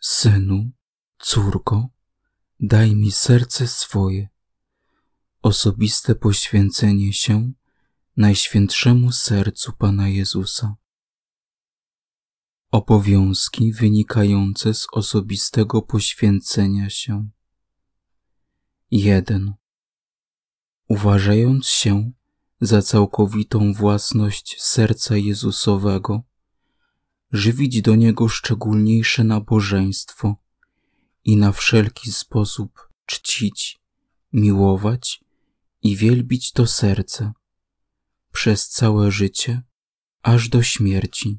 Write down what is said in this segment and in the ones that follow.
Synu, córko, daj mi serce swoje, osobiste poświęcenie się Najświętszemu Sercu Pana Jezusa. Obowiązki wynikające z osobistego poświęcenia się. 1. Uważając się za całkowitą własność serca Jezusowego, żywić do niego szczególniejsze nabożeństwo i na wszelki sposób czcić, miłować i wielbić to serce przez całe życie aż do śmierci.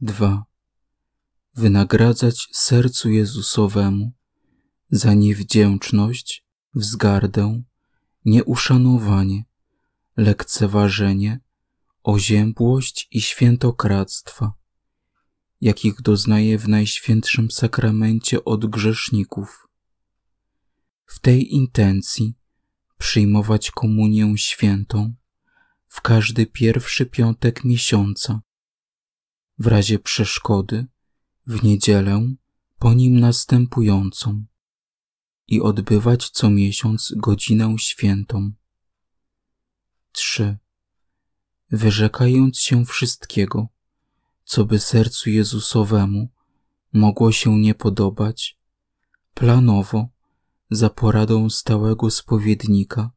2. Wynagradzać sercu Jezusowemu za niewdzięczność, wzgardę, nieuszanowanie, lekceważenie oziębłość i świętokradztwa, jakich doznaje w Najświętszym Sakramencie od grzeszników. W tej intencji przyjmować komunię świętą w każdy pierwszy piątek miesiąca, w razie przeszkody w niedzielę po nim następującą i odbywać co miesiąc godzinę świętą. 3 wyrzekając się wszystkiego, co by sercu Jezusowemu mogło się nie podobać, planowo, za poradą stałego spowiednika,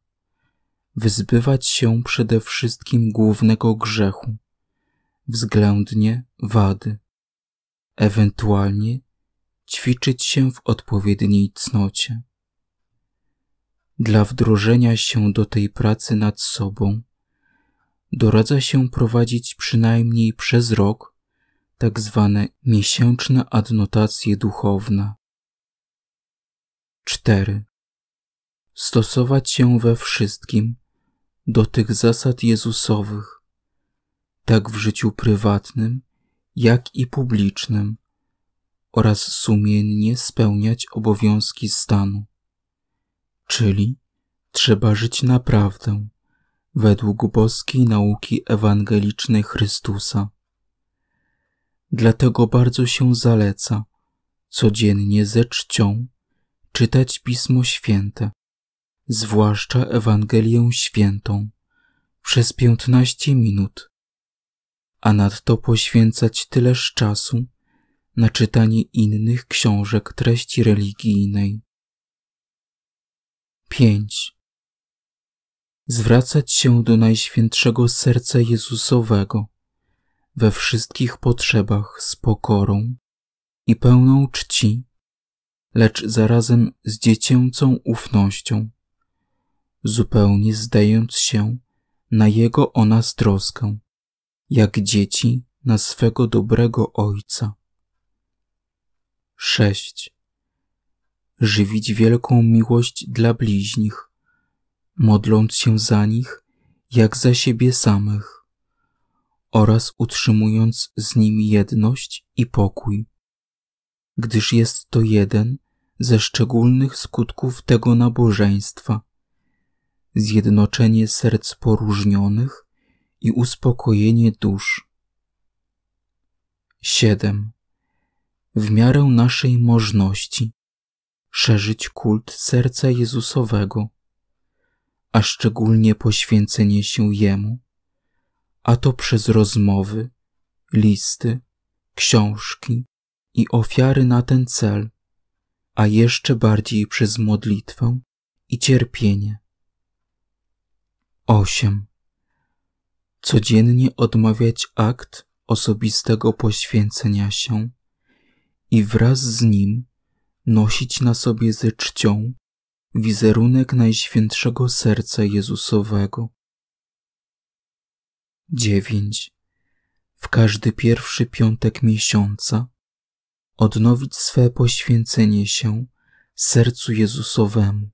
wyzbywać się przede wszystkim głównego grzechu, względnie wady, ewentualnie ćwiczyć się w odpowiedniej cnocie. Dla wdrożenia się do tej pracy nad sobą doradza się prowadzić przynajmniej przez rok tak zwane miesięczne adnotacje duchowne. 4. Stosować się we wszystkim do tych zasad Jezusowych, tak w życiu prywatnym, jak i publicznym, oraz sumiennie spełniać obowiązki stanu. Czyli trzeba żyć naprawdę według boskiej nauki ewangelicznej Chrystusa. Dlatego bardzo się zaleca codziennie ze czcią czytać Pismo Święte, zwłaszcza Ewangelię Świętą, przez piętnaście minut, a nadto poświęcać tyleż czasu na czytanie innych książek treści religijnej. 5 zwracać się do Najświętszego Serca Jezusowego we wszystkich potrzebach z pokorą i pełną czci, lecz zarazem z dziecięcą ufnością, zupełnie zdając się na Jego o nas troskę, jak dzieci na swego dobrego Ojca. 6. Żywić wielką miłość dla bliźnich modląc się za nich, jak za siebie samych, oraz utrzymując z nimi jedność i pokój, gdyż jest to jeden ze szczególnych skutków tego nabożeństwa zjednoczenie serc poróżnionych i uspokojenie dusz. 7. W miarę naszej możności szerzyć kult serca Jezusowego a szczególnie poświęcenie się Jemu, a to przez rozmowy, listy, książki i ofiary na ten cel, a jeszcze bardziej przez modlitwę i cierpienie. 8. Codziennie odmawiać akt osobistego poświęcenia się i wraz z nim nosić na sobie ze czcią wizerunek Najświętszego Serca Jezusowego. 9. W każdy pierwszy piątek miesiąca odnowić swe poświęcenie się sercu Jezusowemu.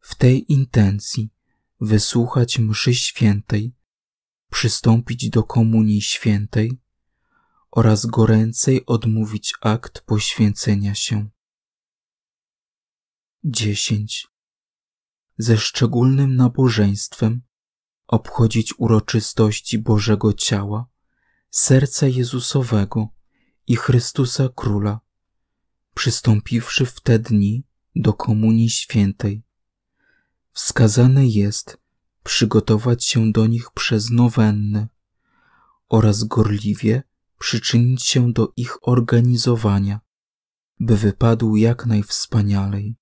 W tej intencji wysłuchać mszy świętej, przystąpić do komunii świętej oraz goręcej odmówić akt poświęcenia się. 10. Ze szczególnym nabożeństwem obchodzić uroczystości Bożego Ciała, Serca Jezusowego i Chrystusa Króla, przystąpiwszy w te dni do Komunii Świętej. Wskazane jest przygotować się do nich przez nowenny oraz gorliwie przyczynić się do ich organizowania, by wypadł jak najwspanialej.